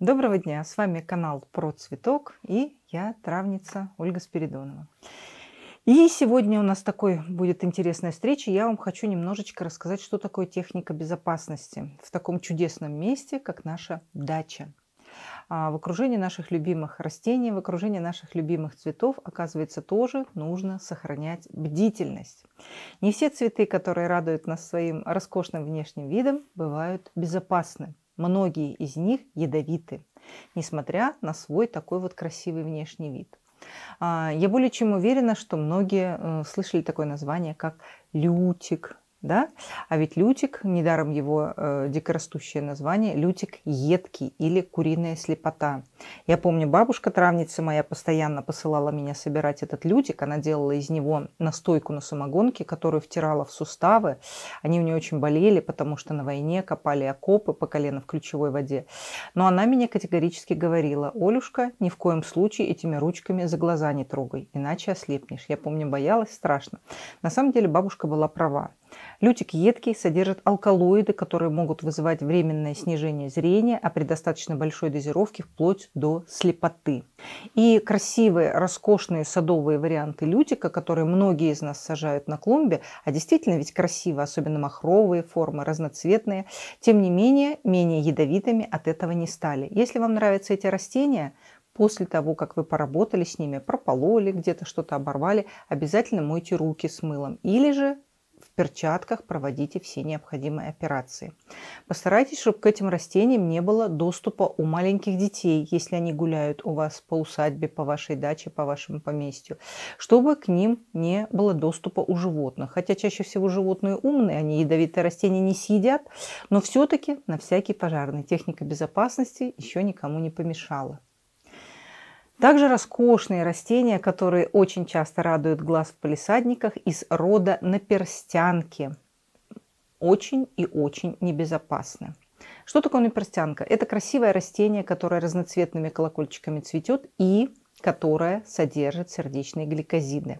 Доброго дня! С вами канал Про Цветок и я, травница Ольга Спиридонова. И сегодня у нас такой будет интересная встреча. Я вам хочу немножечко рассказать, что такое техника безопасности в таком чудесном месте, как наша дача. А, в окружении наших любимых растений, в окружении наших любимых цветов, оказывается, тоже нужно сохранять бдительность. Не все цветы, которые радуют нас своим роскошным внешним видом, бывают безопасны. Многие из них ядовиты, несмотря на свой такой вот красивый внешний вид. А, я более чем уверена, что многие э, слышали такое название, как лютик, да? А ведь лютик, недаром его э, дикорастущее название, лютик едкий или куриная слепота. Я помню, бабушка травница моя постоянно посылала меня собирать этот лютик. Она делала из него настойку на самогонке, которую втирала в суставы. Они у нее очень болели, потому что на войне копали окопы по колено в ключевой воде. Но она меня категорически говорила, Олюшка, ни в коем случае этими ручками за глаза не трогай, иначе ослепнешь. Я помню, боялась страшно. На самом деле бабушка была права. Лютик едкий, содержит алкалоиды, которые могут вызывать временное снижение зрения, а при достаточно большой дозировке вплоть до слепоты. И красивые, роскошные садовые варианты лютика, которые многие из нас сажают на клумбе, а действительно ведь красиво, особенно махровые формы, разноцветные, тем не менее, менее ядовитыми от этого не стали. Если вам нравятся эти растения, после того, как вы поработали с ними, пропололи где-то, что-то оборвали, обязательно мойте руки с мылом. Или же перчатках проводите все необходимые операции. Постарайтесь, чтобы к этим растениям не было доступа у маленьких детей, если они гуляют у вас по усадьбе, по вашей даче, по вашему поместью, чтобы к ним не было доступа у животных. Хотя чаще всего животные умные, они ядовитые растения не съедят, но все-таки на всякий пожарный техника безопасности еще никому не помешала. Также роскошные растения, которые очень часто радуют глаз в палисадниках, из рода наперстянки. Очень и очень небезопасны. Что такое наперстянка? Это красивое растение, которое разноцветными колокольчиками цветет и которое содержит сердечные гликозиды.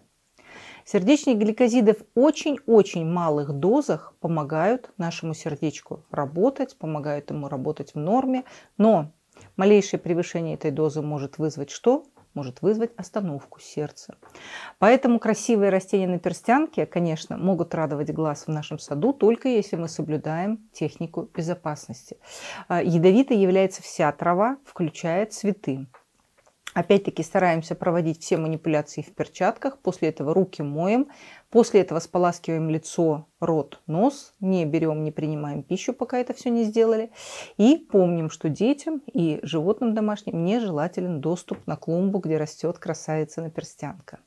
Сердечные гликозиды в очень-очень малых дозах помогают нашему сердечку работать, помогают ему работать в норме, но Малейшее превышение этой дозы может вызвать что? Может вызвать остановку сердца. Поэтому красивые растения на перстянке, конечно, могут радовать глаз в нашем саду, только если мы соблюдаем технику безопасности. А, ядовитой является вся трава, включая цветы. Опять-таки стараемся проводить все манипуляции в перчатках, после этого руки моем, после этого споласкиваем лицо, рот, нос, не берем, не принимаем пищу, пока это все не сделали. И помним, что детям и животным домашним нежелателен доступ на клумбу, где растет красавица на перстянка.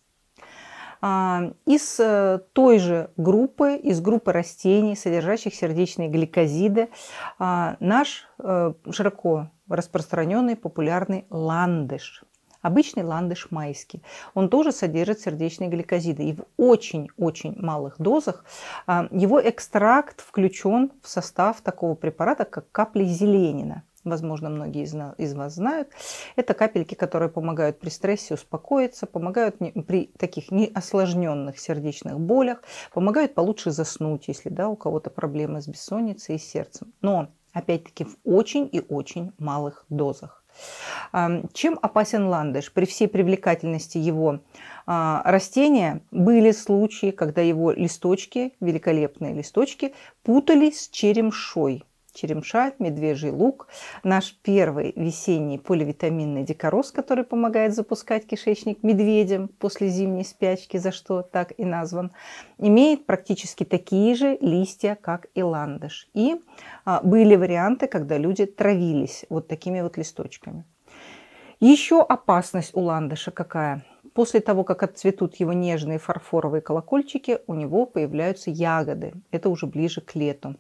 Из э, той же группы, из группы растений, содержащих сердечные гликозиды, а, наш э, широко распространенный популярный ландыш – Обычный ландыш майский. Он тоже содержит сердечные гликозиды. И в очень-очень малых дозах а, его экстракт включен в состав такого препарата, как капли зеленина. Возможно, многие из, из вас знают. Это капельки, которые помогают при стрессе успокоиться, помогают при таких неосложненных сердечных болях, помогают получше заснуть, если да, у кого-то проблемы с бессонницей и сердцем. Но, опять-таки, в очень и очень малых дозах. Чем опасен ландыш? При всей привлекательности его а, растения были случаи, когда его листочки, великолепные листочки, путались с черемшой черемша, медвежий лук, наш первый весенний поливитаминный дикорос, который помогает запускать кишечник медведям после зимней спячки, за что так и назван, имеет практически такие же листья, как и ландыш. И а, были варианты, когда люди травились вот такими вот листочками. Еще опасность у ландыша какая? После того, как отцветут его нежные фарфоровые колокольчики, у него появляются ягоды. Это уже ближе к лету.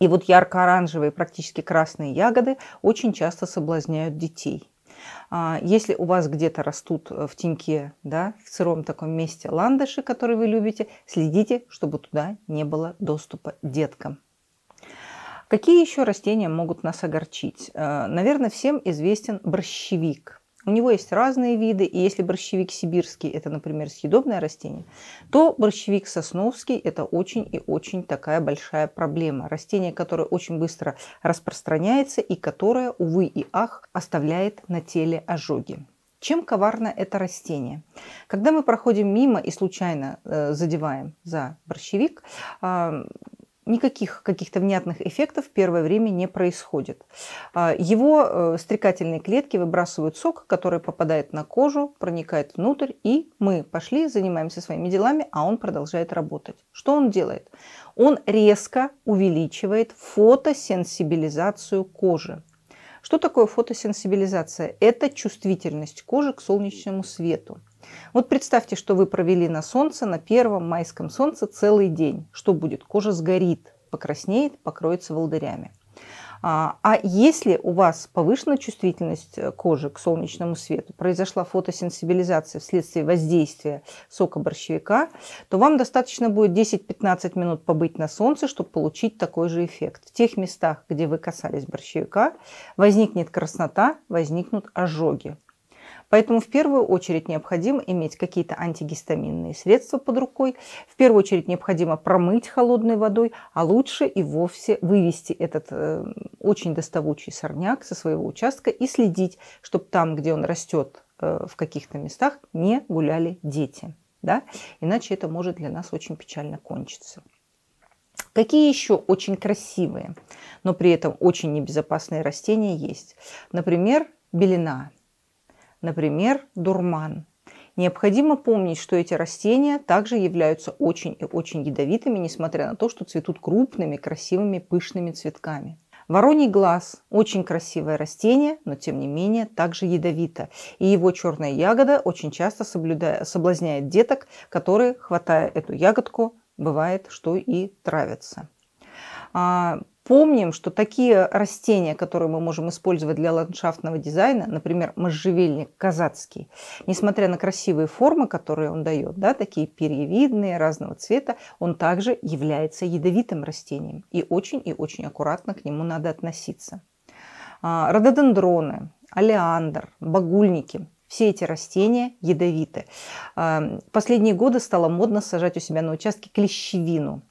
И вот ярко-оранжевые, практически красные ягоды очень часто соблазняют детей. А, если у вас где-то растут в теньке, да, в сыром таком месте ландыши, которые вы любите, следите, чтобы туда не было доступа деткам. Какие еще растения могут нас огорчить? А, Наверное, всем известен борщевик у него есть разные виды, и если борщевик сибирский – это, например, съедобное растение, то борщевик сосновский – это очень и очень такая большая проблема. Растение, которое очень быстро распространяется и которое, увы и ах, оставляет на теле ожоги. Чем коварно это растение? Когда мы проходим мимо и случайно э, задеваем за борщевик, э, никаких каких-то внятных эффектов в первое время не происходит. А, его э, стрекательные клетки выбрасывают сок, который попадает на кожу, проникает внутрь, и мы пошли, занимаемся своими делами, а он продолжает работать. Что он делает? Он резко увеличивает фотосенсибилизацию кожи. Что такое фотосенсибилизация? Это чувствительность кожи к солнечному свету. Вот представьте, что вы провели на солнце, на первом майском солнце целый день. Что будет? Кожа сгорит, покраснеет, покроется волдырями. А, а если у вас повышена чувствительность э, кожи к солнечному свету, произошла фотосенсибилизация вследствие воздействия сока борщевика, то вам достаточно будет 10-15 минут побыть на солнце, чтобы получить такой же эффект. В тех местах, где вы касались борщевика, возникнет краснота, возникнут ожоги. Поэтому в первую очередь необходимо иметь какие-то антигистаминные средства под рукой. В первую очередь необходимо промыть холодной водой, а лучше и вовсе вывести этот э, очень доставучий сорняк со своего участка и следить, чтобы там, где он растет э, в каких-то местах, не гуляли дети. Да? Иначе это может для нас очень печально кончиться. Какие еще очень красивые, но при этом очень небезопасные растения есть? Например, белина например, дурман. Необходимо помнить, что эти растения также являются очень и очень ядовитыми, несмотря на то, что цветут крупными, красивыми, пышными цветками. Вороний глаз – очень красивое растение, но тем не менее также ядовито. И его черная ягода очень часто соблазняет деток, которые, хватая эту ягодку, бывает, что и травятся. А, помним, что такие растения, которые мы можем использовать для ландшафтного дизайна, например, можжевельник казацкий, несмотря на красивые формы, которые он дает, да, такие перьевидные, разного цвета, он также является ядовитым растением. И очень и очень аккуратно к нему надо относиться. А, рододендроны, олеандр, багульники – все эти растения ядовиты. А, последние годы стало модно сажать у себя на участке клещевину –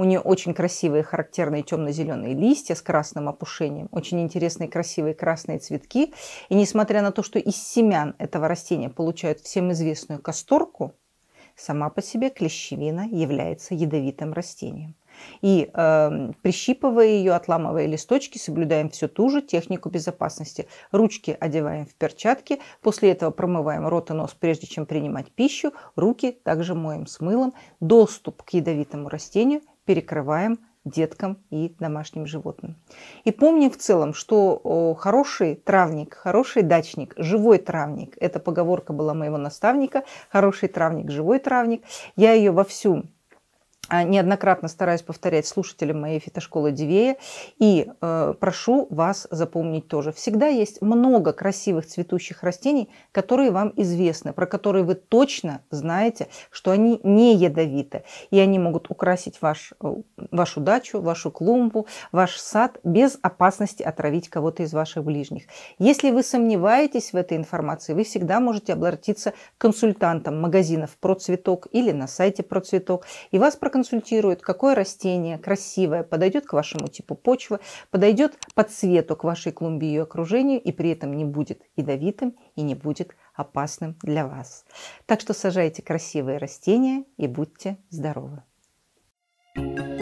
у нее очень красивые характерные темно-зеленые листья с красным опушением, очень интересные красивые красные цветки. И несмотря на то, что из семян этого растения получают всем известную касторку, сама по себе клещевина является ядовитым растением. И э, прищипывая ее, отламывая листочки, соблюдаем всю ту же технику безопасности. Ручки одеваем в перчатки, после этого промываем рот и нос, прежде чем принимать пищу. Руки также моем с мылом. Доступ к ядовитому растению перекрываем деткам и домашним животным. И помним в целом, что хороший травник, хороший дачник, живой травник, эта поговорка была моего наставника, хороший травник, живой травник, я ее во всю. А, неоднократно стараюсь повторять слушателям моей фитошколы Дивея. И э, прошу вас запомнить тоже. Всегда есть много красивых цветущих растений, которые вам известны, про которые вы точно знаете, что они не ядовиты. И они могут украсить ваш, э, вашу дачу, вашу клумбу, ваш сад без опасности отравить кого-то из ваших ближних. Если вы сомневаетесь в этой информации, вы всегда можете обратиться к консультантам магазинов «Процветок» или на сайте «Процветок». И вас проконсультируют консультирует, какое растение красивое подойдет к вашему типу почвы, подойдет по цвету к вашей клумбе и ее окружению, и при этом не будет ядовитым и не будет опасным для вас. Так что сажайте красивые растения и будьте здоровы! thank you